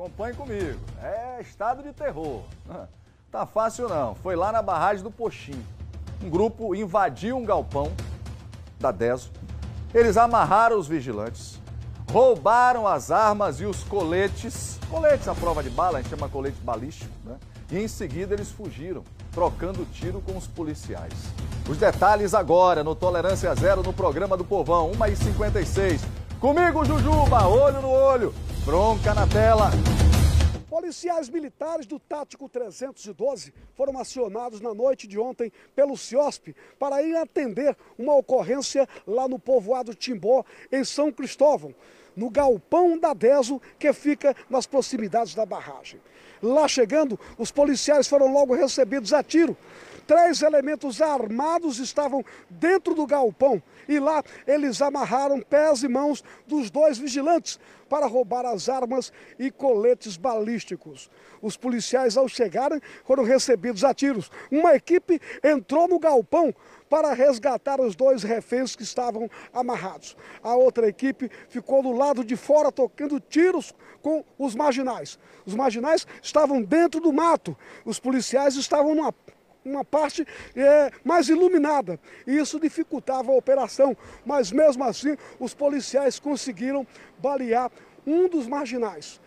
Acompanhe comigo. É estado de terror. Tá fácil não. Foi lá na barragem do Poxim. Um grupo invadiu um galpão da DESO. Eles amarraram os vigilantes, roubaram as armas e os coletes. Coletes à prova de bala, a gente chama colete balístico, né? E em seguida eles fugiram, trocando tiro com os policiais. Os detalhes agora no Tolerância Zero no programa do Povão, 1h56. Comigo, Jujuba, olho no olho. Bronca na tela. Policiais militares do Tático 312 foram acionados na noite de ontem pelo CIOSP para ir atender uma ocorrência lá no povoado Timbó, em São Cristóvão, no galpão da DESO, que fica nas proximidades da barragem. Lá chegando, os policiais foram logo recebidos a tiro. Três elementos armados estavam dentro do galpão e lá eles amarraram pés e mãos dos dois vigilantes para roubar as armas e coletes balísticos. Os policiais, ao chegarem, foram recebidos a tiros. Uma equipe entrou no galpão para resgatar os dois reféns que estavam amarrados. A outra equipe ficou do lado de fora tocando tiros com os marginais. Os marginais estavam dentro do mato, os policiais estavam numa uma parte é, mais iluminada. E isso dificultava a operação, mas mesmo assim os policiais conseguiram balear um dos marginais.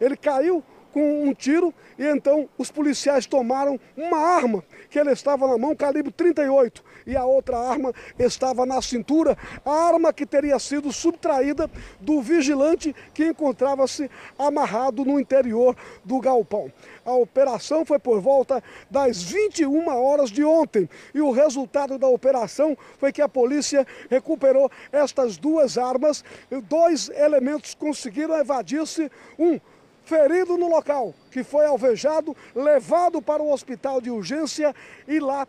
Ele caiu com um tiro e então os policiais tomaram uma arma que ele estava na mão, calibre 38, e a outra arma estava na cintura, a arma que teria sido subtraída do vigilante que encontrava-se amarrado no interior do galpão. A operação foi por volta das 21 horas de ontem e o resultado da operação foi que a polícia recuperou estas duas armas, dois elementos conseguiram evadir-se, um ferido no local, que foi alvejado, levado para o hospital de urgência e lá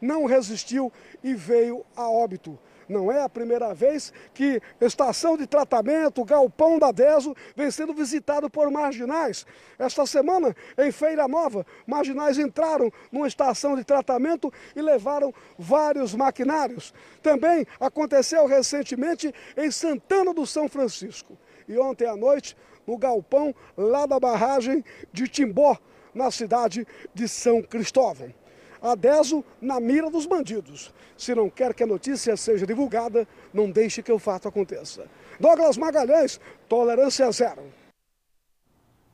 não resistiu e veio a óbito. Não é a primeira vez que estação de tratamento, galpão da DESO, vem sendo visitado por marginais. Esta semana, em Feira Nova, marginais entraram numa estação de tratamento e levaram vários maquinários. Também aconteceu recentemente em Santana do São Francisco. E ontem à noite, no galpão lá da barragem de Timbó, na cidade de São Cristóvão. Adeso na mira dos bandidos. Se não quer que a notícia seja divulgada, não deixe que o fato aconteça. Douglas Magalhães, tolerância zero.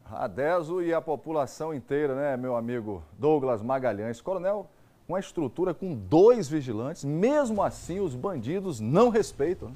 Adeso e a população inteira, né, meu amigo Douglas Magalhães? Coronel, uma estrutura com dois vigilantes, mesmo assim os bandidos não respeitam. Né?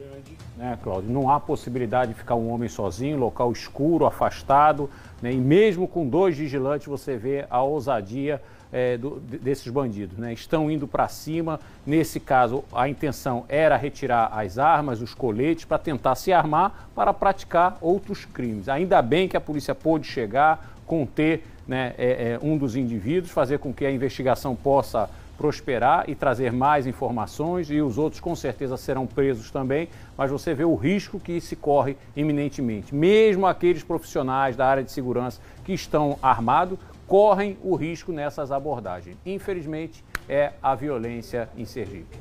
grande. Né, Cláudio? Não há possibilidade de ficar um homem sozinho, local escuro, afastado, né? e mesmo com dois vigilantes você vê a ousadia é, do, desses bandidos. Né? Estão indo para cima, nesse caso a intenção era retirar as armas, os coletes, para tentar se armar para praticar outros crimes. Ainda bem que a polícia pôde chegar, conter né, é, é, um dos indivíduos, fazer com que a investigação possa prosperar e trazer mais informações, e os outros com certeza serão presos também, mas você vê o risco que se corre iminentemente. Mesmo aqueles profissionais da área de segurança que estão armados correm o risco nessas abordagens. Infelizmente, é a violência em Sergipe.